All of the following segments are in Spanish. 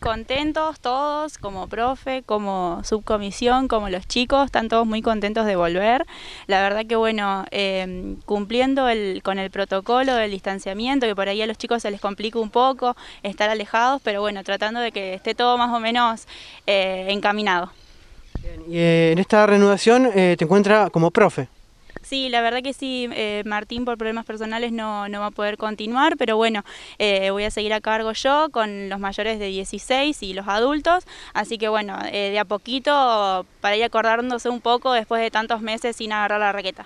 Contentos todos, como profe, como subcomisión, como los chicos, están todos muy contentos de volver. La verdad que bueno, em, cumpliendo el, con el protocolo del distanciamiento, que por ahí a los chicos se les complica un poco estar alejados, pero bueno, tratando de que esté todo más o menos eh, encaminado. y eh, en esta renovación eh, te encuentra como profe. Sí, la verdad que sí, eh, Martín por problemas personales no, va a poder continuar, pero bueno, eh, voy a seguir a cargo yo con los mayores de 16 y los adultos, así que bueno, eh, de a poquito para ir acordándose un poco después de tantos meses sin agarrar la raqueta.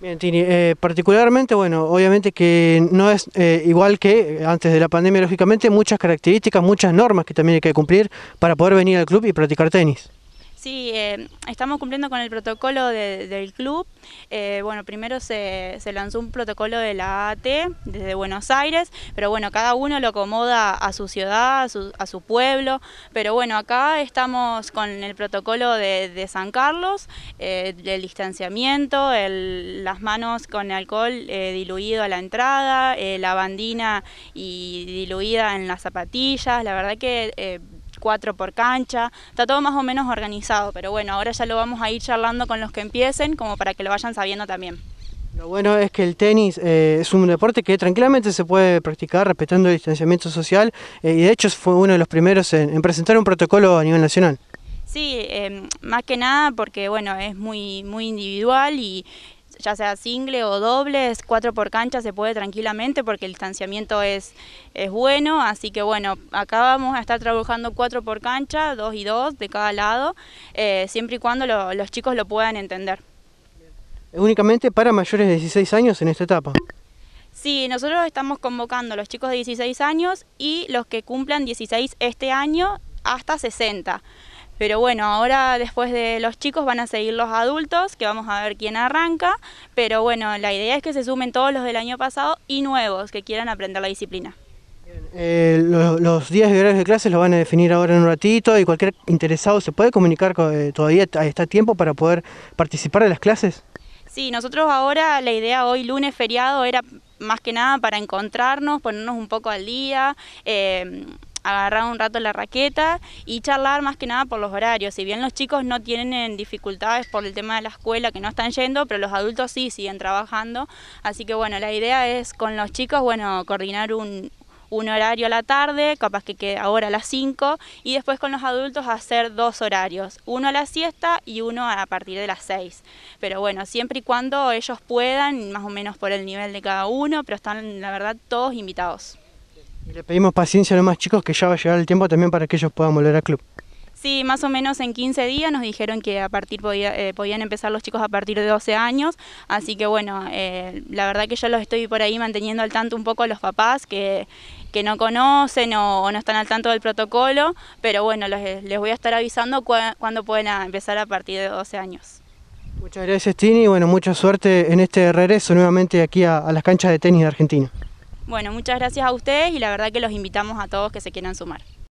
Bien, Tini, particularmente, bueno, obviamente que no es igual que antes de la pandemia, lógicamente, muchas características, muchas normas que también hay que cumplir para poder venir al club y practicar tenis. Sí, eh, estamos cumpliendo con el protocolo del club. Eh, bueno, primero se, lanzó un protocolo de la AT desde Buenos Aires, pero bueno, cada uno lo acomoda a su ciudad, a su, pueblo. Pero bueno, acá estamos con el protocolo de, San Carlos, eh, el distanciamiento, las manos con alcohol eh, diluido a la entrada, la bandina y diluida en las zapatillas. La verdad que cuatro por cancha, está todo más o menos organizado, pero bueno, ahora ya lo vamos a ir charlando con los que empiecen como para que lo vayan sabiendo también. Lo bueno es que el tenis eh, es un deporte que tranquilamente se puede practicar respetando el distanciamiento social eh, y de hecho fue uno de los primeros en, presentar un protocolo a nivel nacional. Sí, eh, más que nada porque bueno, es muy, muy individual y ya sea single o doble, es cuatro por cancha, se puede tranquilamente porque el distanciamiento es, es bueno. Así que bueno, acá vamos a estar trabajando cuatro por cancha, dos y dos de cada lado, eh, siempre y cuando los chicos lo puedan entender. únicamente para mayores de 16 años en esta etapa? Sí, nosotros estamos convocando a los chicos de 16 años y los que cumplan 16 este año hasta 60. Pero bueno, ahora después de los chicos van a seguir los adultos, que vamos a ver quién arranca. Pero bueno, la idea es que se sumen todos los del año pasado y nuevos que quieran aprender la disciplina. Eh, los días y horarios de clases los van a definir ahora en un ratito y cualquier interesado se puede comunicar, eh, todavía está tiempo para poder participar de las clases. Sí, nosotros ahora la idea hoy lunes feriado era más que nada para encontrarnos, ponernos un poco al día. Eh, agarrar un rato la raqueta y charlar más que nada por los horarios. Si bien los chicos no tienen dificultades por el tema de la escuela, que no están yendo, pero los adultos sí siguen trabajando. Así que bueno, la idea es con los chicos, bueno, coordinar un, horario a la tarde, capaz que quede ahora a las 5, y después con los adultos hacer dos horarios, uno a la siesta y uno a partir de las 6. Pero bueno, siempre y cuando ellos puedan, más o menos por el nivel de cada uno, pero están la verdad todos invitados le pedimos paciencia a los más chicos que ya va a llegar el tiempo también para que ellos puedan volver al club. Sí, más o menos en 15 días nos dijeron que a partir eh, podían empezar los chicos a partir de 12 años, así que bueno, eh, la verdad que yo los estoy por ahí manteniendo al tanto un poco a los papás que, no conocen o, no están al tanto del protocolo, pero bueno, les voy a estar avisando cuándo pueden empezar a partir de 12 años. Muchas gracias Tini, bueno, mucha suerte en este regreso nuevamente aquí a las canchas de tenis de Argentina. Bueno, muchas gracias a ustedes y la verdad que los invitamos a todos que se quieran sumar.